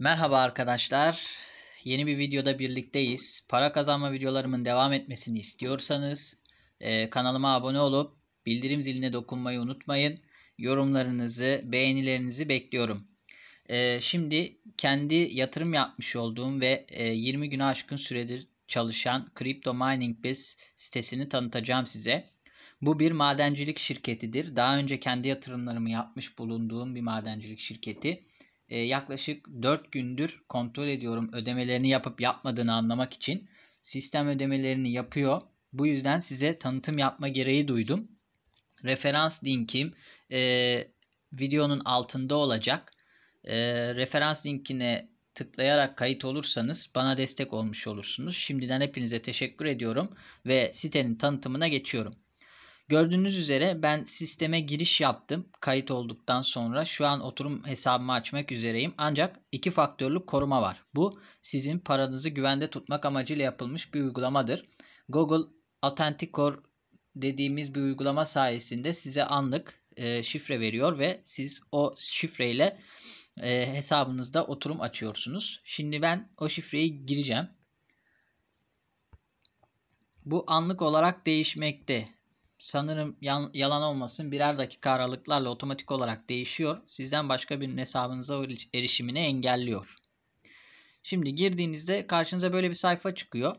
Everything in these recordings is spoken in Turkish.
Merhaba arkadaşlar. Yeni bir videoda birlikteyiz. Para kazanma videolarımın devam etmesini istiyorsanız e, kanalıma abone olup bildirim ziline dokunmayı unutmayın. Yorumlarınızı, beğenilerinizi bekliyorum. E, şimdi kendi yatırım yapmış olduğum ve 20 e, güne aşkın süredir çalışan Crypto Mining Biz sitesini tanıtacağım size. Bu bir madencilik şirketidir. Daha önce kendi yatırımlarımı yapmış bulunduğum bir madencilik şirketi e, yaklaşık 4 gündür kontrol ediyorum ödemelerini yapıp yapmadığını anlamak için. Sistem ödemelerini yapıyor. Bu yüzden size tanıtım yapma gereği duydum. Referans linkim e, videonun altında olacak. E, referans linkine tıklayarak kayıt olursanız bana destek olmuş olursunuz. Şimdiden hepinize teşekkür ediyorum ve sitenin tanıtımına geçiyorum. Gördüğünüz üzere ben sisteme giriş yaptım. Kayıt olduktan sonra şu an oturum hesabımı açmak üzereyim. Ancak iki faktörlü koruma var. Bu sizin paranızı güvende tutmak amacıyla yapılmış bir uygulamadır. Google Authenticore dediğimiz bir uygulama sayesinde size anlık e, şifre veriyor ve siz o şifreyle e, hesabınızda oturum açıyorsunuz. Şimdi ben o şifreyi gireceğim. Bu anlık olarak değişmekte sanırım yan, yalan olmasın birer dakika aralıklarla otomatik olarak değişiyor. Sizden başka birinin hesabınıza er, erişimini engelliyor. Şimdi girdiğinizde karşınıza böyle bir sayfa çıkıyor.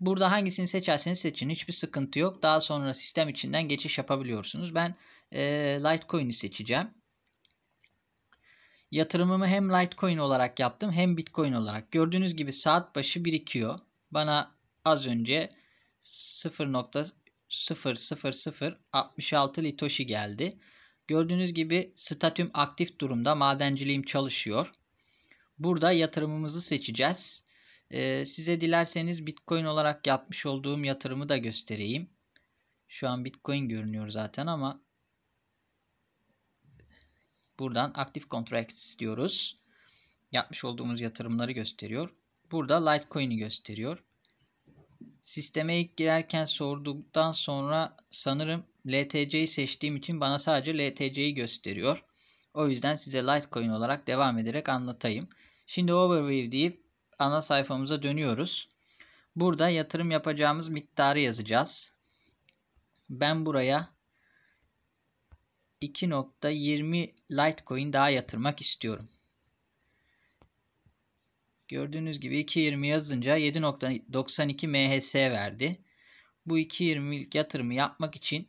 Burada hangisini seçerseniz seçin. Hiçbir sıkıntı yok. Daha sonra sistem içinden geçiş yapabiliyorsunuz. Ben e, Litecoin'i seçeceğim. Yatırımımı hem Litecoin olarak yaptım hem Bitcoin olarak. Gördüğünüz gibi saat başı birikiyor. Bana az önce 0. 0,0066 litoshi geldi. Gördüğünüz gibi statüm aktif durumda. Madenciliğim çalışıyor. Burada yatırımımızı seçeceğiz. Ee, size dilerseniz Bitcoin olarak yapmış olduğum yatırımı da göstereyim. Şu an Bitcoin görünüyor zaten ama buradan aktif Contracts diyoruz. Yapmış olduğumuz yatırımları gösteriyor. Burada Litecoin'i gösteriyor. Sisteme ilk girerken sorduktan sonra sanırım LTC'yi seçtiğim için bana sadece LTC'yi gösteriyor. O yüzden size Litecoin olarak devam ederek anlatayım. Şimdi overview deyip ana sayfamıza dönüyoruz. Burada yatırım yapacağımız miktarı yazacağız. Ben buraya 2.20 Litecoin daha yatırmak istiyorum. Gördüğünüz gibi 2.20 yazınca 7.92 MHS verdi. Bu 2.20'lik yatırımı yapmak için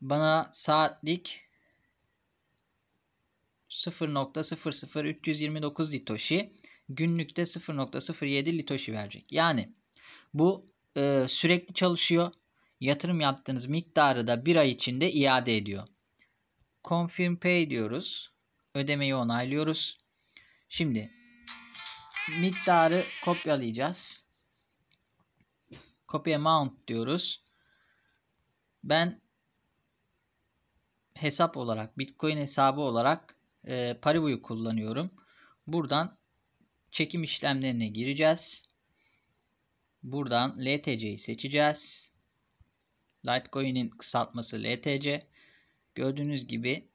bana saatlik 0.00329 Litoshi günlükte 0.07 Litoshi verecek. Yani bu e, sürekli çalışıyor. Yatırım yaptığınız miktarı da bir ay içinde iade ediyor. Confirm Pay diyoruz. Ödemeyi onaylıyoruz. Şimdi miktarı kopyalayacağız. Copy amount diyoruz. Ben hesap olarak Bitcoin hesabı olarak e, Paribu'yu kullanıyorum. Buradan çekim işlemlerine gireceğiz. Buradan LTC'yi seçeceğiz. Litecoin'in kısaltması LTC. Gördüğünüz gibi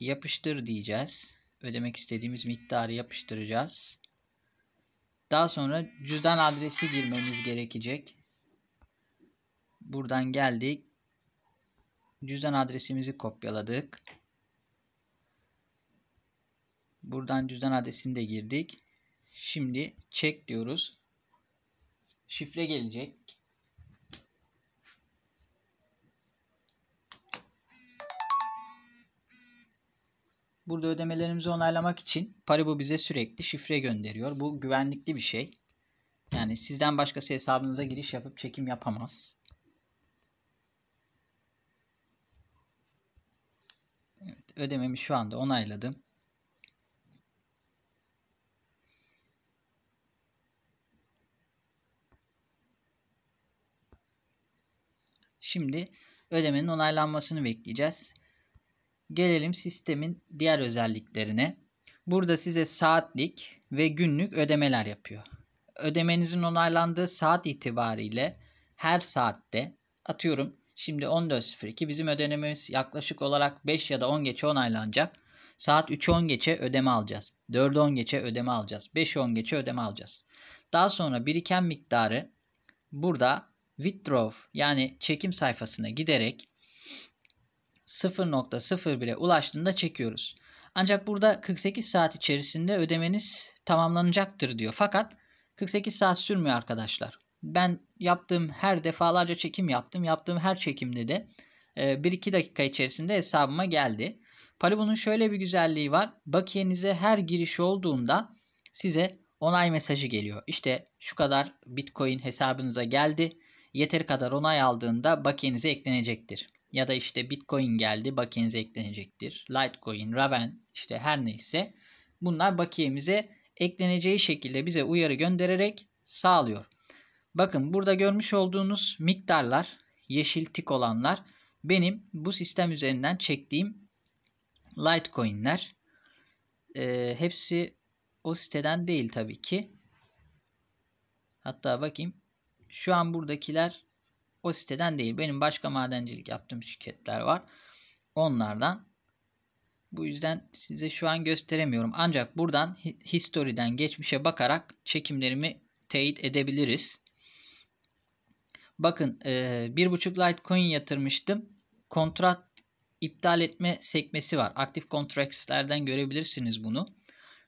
yapıştır diyeceğiz ödemek istediğimiz miktarı yapıştıracağız. Daha sonra cüzdan adresi girmemiz gerekecek. Buradan geldik. Cüzdan adresimizi kopyaladık. Buradan cüzdan adresini de girdik. Şimdi çek diyoruz. Şifre gelecek. Burada ödemelerimizi onaylamak için Paribu bize sürekli şifre gönderiyor. Bu güvenlikli bir şey. Yani sizden başkası hesabınıza giriş yapıp çekim yapamaz. Evet, ödememi şu anda onayladım. Şimdi ödemenin onaylanmasını bekleyeceğiz. Gelelim sistemin diğer özelliklerine. Burada size saatlik ve günlük ödemeler yapıyor. Ödemenizin onaylandığı saat itibariyle her saatte atıyorum şimdi 14.02 bizim ödememiz yaklaşık olarak 5 ya da 10 geçe onaylanacak. Saat 3'ü 10 geçe ödeme alacağız. 4'ü 10 geçe ödeme alacağız. 5'i 10 geçe ödeme alacağız. Daha sonra biriken miktarı burada withdraw yani çekim sayfasına giderek 0.01'e ulaştığında çekiyoruz. Ancak burada 48 saat içerisinde ödemeniz tamamlanacaktır diyor. Fakat 48 saat sürmüyor arkadaşlar. Ben yaptığım her defalarca çekim yaptım. Yaptığım her çekimde de 1-2 e, dakika içerisinde hesabıma geldi. Paribu'nun şöyle bir güzelliği var. Bakiyenize her giriş olduğunda size onay mesajı geliyor. İşte şu kadar Bitcoin hesabınıza geldi. Yeteri kadar onay aldığında bakiyenize eklenecektir ya da işte Bitcoin geldi bakiyenize eklenecektir. Litecoin, Raven işte her neyse bunlar bakiyemize ekleneceği şekilde bize uyarı göndererek sağlıyor. Bakın burada görmüş olduğunuz miktarlar yeşil tik olanlar benim bu sistem üzerinden çektiğim Litecoin'ler. E, hepsi o siteden değil tabii ki. Hatta bakayım. Şu an buradakiler o siteden değil. Benim başka madencilik yaptığım şirketler var. Onlardan. Bu yüzden size şu an gösteremiyorum. Ancak buradan historiden geçmişe bakarak çekimlerimi teyit edebiliriz. Bakın bir buçuk Litecoin yatırmıştım. Kontrat iptal etme sekmesi var. Aktif Contracts'lerden görebilirsiniz bunu.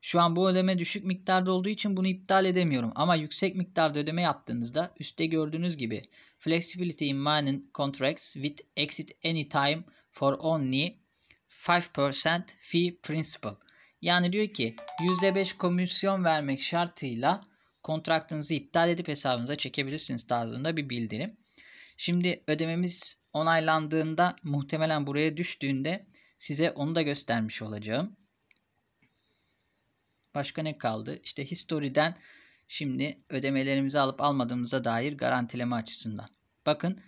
Şu an bu ödeme düşük miktarda olduğu için bunu iptal edemiyorum. Ama yüksek miktarda ödeme yaptığınızda üstte gördüğünüz gibi Flexibility in mining contracts with exit anytime for only 5% fee principal. Yani diyor ki %5 komisyon vermek şartıyla kontraktınızı iptal edip hesabınıza çekebilirsiniz tarzında bir bildirim. Şimdi ödememiz onaylandığında muhtemelen buraya düştüğünde size onu da göstermiş olacağım. Başka ne kaldı? İşte history'den şimdi ödemelerimizi alıp almadığımıza dair garantileme açısından. Bakın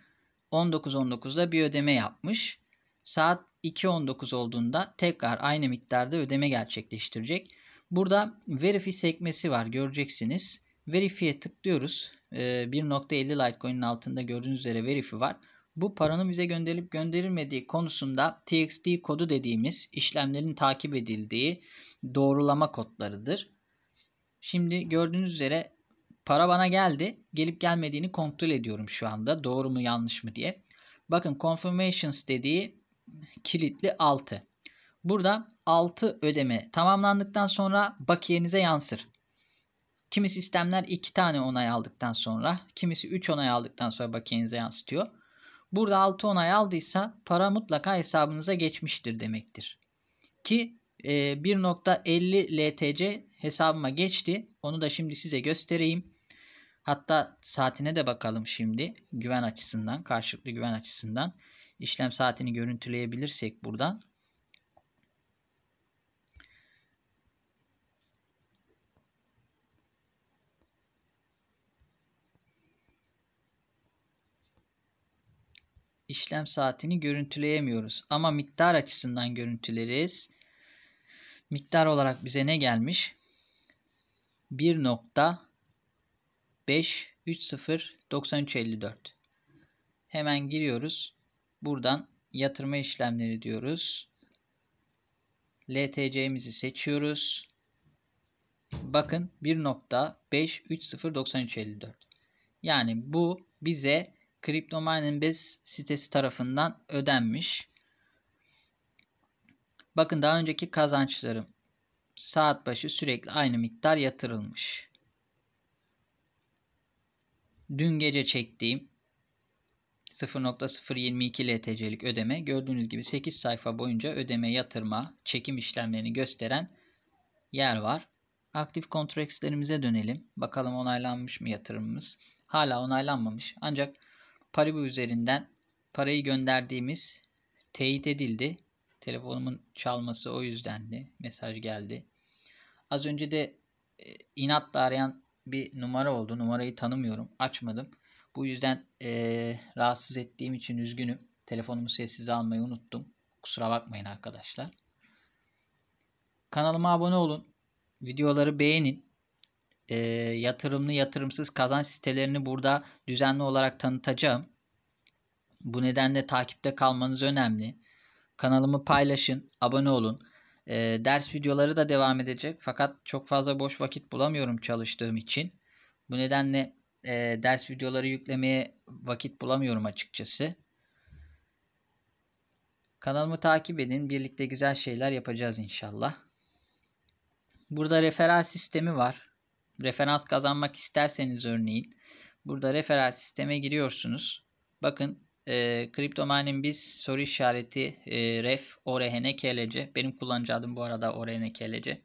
19.19'da bir ödeme yapmış. Saat 2.19 olduğunda tekrar aynı miktarda ödeme gerçekleştirecek. Burada verify sekmesi var göreceksiniz. Verify'e tıklıyoruz. 1.50 ee, Litecoin'in altında gördüğünüz üzere verify var. Bu paranın bize gönderilip gönderilmediği konusunda TXT kodu dediğimiz işlemlerin takip edildiği doğrulama kodlarıdır. Şimdi gördüğünüz üzere para bana geldi. Gelip gelmediğini kontrol ediyorum şu anda. Doğru mu yanlış mı diye. Bakın confirmations dediği kilitli 6. Burada 6 ödeme tamamlandıktan sonra bakiyenize yansır. Kimi sistemler 2 tane onay aldıktan sonra, kimisi 3 onay aldıktan sonra bakiyenize yansıtıyor. Burada 6 onay aldıysa para mutlaka hesabınıza geçmiştir demektir. Ki e, 1.50 LTC hesabıma geçti. Onu da şimdi size göstereyim. Hatta saatine de bakalım şimdi güven açısından, karşılıklı güven açısından. işlem saatini görüntüleyebilirsek buradan. İşlem saatini görüntüleyemiyoruz. Ama miktar açısından görüntüleriz miktar olarak bize ne gelmiş? 1.5309354 Hemen giriyoruz. Buradan yatırma işlemleri diyoruz. LTC'mizi seçiyoruz. Bakın 1.5309354 Yani bu bize CryptoMining biz sitesi tarafından ödenmiş. Bakın daha önceki kazançlarım saat başı sürekli aynı miktar yatırılmış. Dün gece çektiğim 0.022 LTC'lik ödeme gördüğünüz gibi 8 sayfa boyunca ödeme, yatırma, çekim işlemlerini gösteren yer var. Aktif Contracts'lerimize dönelim. Bakalım onaylanmış mı yatırımımız? Hala onaylanmamış. Ancak Paribu üzerinden parayı gönderdiğimiz teyit edildi. Telefonumun çalması o yüzdendi. Mesaj geldi. Az önce de e, inatla arayan bir numara oldu. Numarayı tanımıyorum. Açmadım. Bu yüzden e, rahatsız ettiğim için üzgünüm. Telefonumu sessize almayı unuttum. Kusura bakmayın arkadaşlar. Kanalıma abone olun. Videoları beğenin. E, yatırımlı yatırımsız kazanç sitelerini burada düzenli olarak tanıtacağım. Bu nedenle takipte kalmanız önemli. Kanalımı paylaşın, abone olun. E, ders videoları da devam edecek fakat çok fazla boş vakit bulamıyorum çalıştığım için. Bu nedenle e, ders videoları yüklemeye vakit bulamıyorum açıkçası. Kanalımı takip edin. Birlikte güzel şeyler yapacağız inşallah. Burada referans sistemi var. Referans kazanmak isterseniz örneğin. Burada referans sisteme giriyorsunuz. Bakın e, kripto mining biz soru işareti e, ref orehnklc. Benim kullanıcı adım bu arada orehnklc.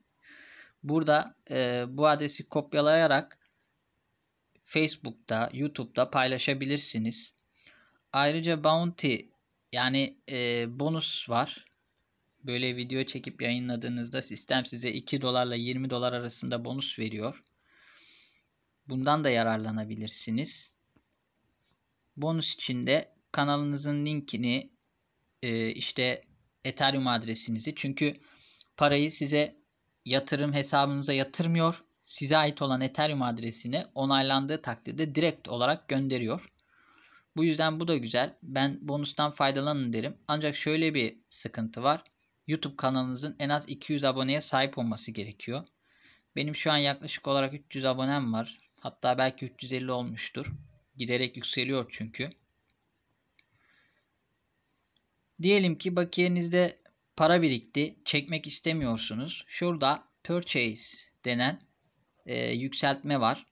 Burada e, bu adresi kopyalayarak Facebook'ta, YouTube'da paylaşabilirsiniz. Ayrıca bounty yani e, bonus var. Böyle video çekip yayınladığınızda sistem size 2 dolarla 20 dolar arasında bonus veriyor. Bundan da yararlanabilirsiniz. Bonus içinde kanalınızın linkini e, işte Ethereum adresinizi çünkü parayı size yatırım hesabınıza yatırmıyor. Size ait olan Ethereum adresine onaylandığı takdirde direkt olarak gönderiyor. Bu yüzden bu da güzel. Ben bonustan faydalanın derim. Ancak şöyle bir sıkıntı var. YouTube kanalınızın en az 200 aboneye sahip olması gerekiyor. Benim şu an yaklaşık olarak 300 abonem var. Hatta belki 350 olmuştur. Giderek yükseliyor çünkü. Diyelim ki bakiyenizde para birikti. Çekmek istemiyorsunuz. Şurada purchase denen e, yükseltme var.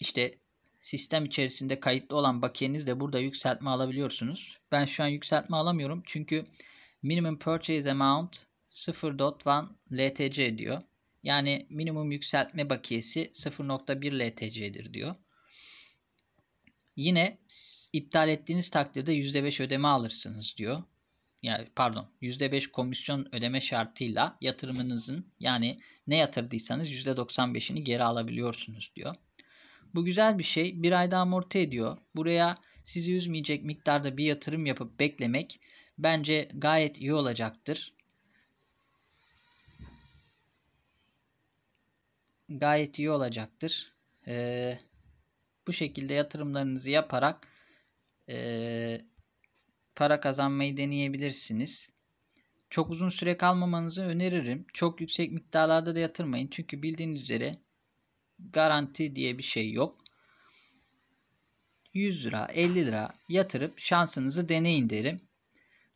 İşte sistem içerisinde kayıtlı olan bakiyenizde burada yükseltme alabiliyorsunuz. Ben şu an yükseltme alamıyorum. Çünkü minimum purchase amount 0.1 LTC diyor. Yani minimum yükseltme bakiyesi 0.1 LTC'dir diyor. Yine iptal ettiğiniz takdirde %5 ödeme alırsınız diyor yani pardon %5 komisyon ödeme şartıyla yatırımınızın yani ne yatırdıysanız %95'ini geri alabiliyorsunuz diyor. Bu güzel bir şey. Bir ayda amorti ediyor. Buraya sizi üzmeyecek miktarda bir yatırım yapıp beklemek bence gayet iyi olacaktır. Gayet iyi olacaktır. Ee, bu şekilde yatırımlarınızı yaparak ee, para kazanmayı deneyebilirsiniz. Çok uzun süre kalmamanızı öneririm. Çok yüksek miktarlarda da yatırmayın. Çünkü bildiğiniz üzere garanti diye bir şey yok. 100 lira, 50 lira yatırıp şansınızı deneyin derim.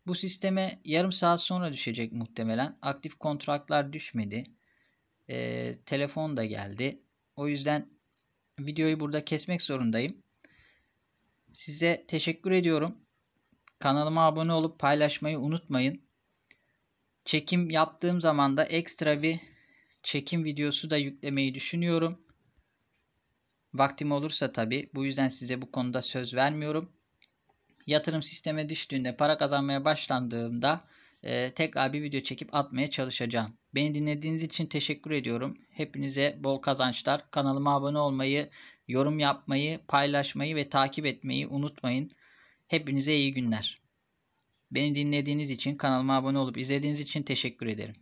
Bu sisteme yarım saat sonra düşecek muhtemelen. Aktif kontratlar düşmedi. E, telefon da geldi. O yüzden videoyu burada kesmek zorundayım. Size teşekkür ediyorum. Kanalıma abone olup paylaşmayı unutmayın. Çekim yaptığım zaman da ekstra bir çekim videosu da yüklemeyi düşünüyorum. Vaktim olursa tabi. Bu yüzden size bu konuda söz vermiyorum. Yatırım sisteme düştüğünde, para kazanmaya başlandığımda e, tekrar bir video çekip atmaya çalışacağım. Beni dinlediğiniz için teşekkür ediyorum. Hepinize bol kazançlar. Kanalıma abone olmayı, yorum yapmayı, paylaşmayı ve takip etmeyi unutmayın. Hepinize iyi günler. Beni dinlediğiniz için, kanalıma abone olup izlediğiniz için teşekkür ederim.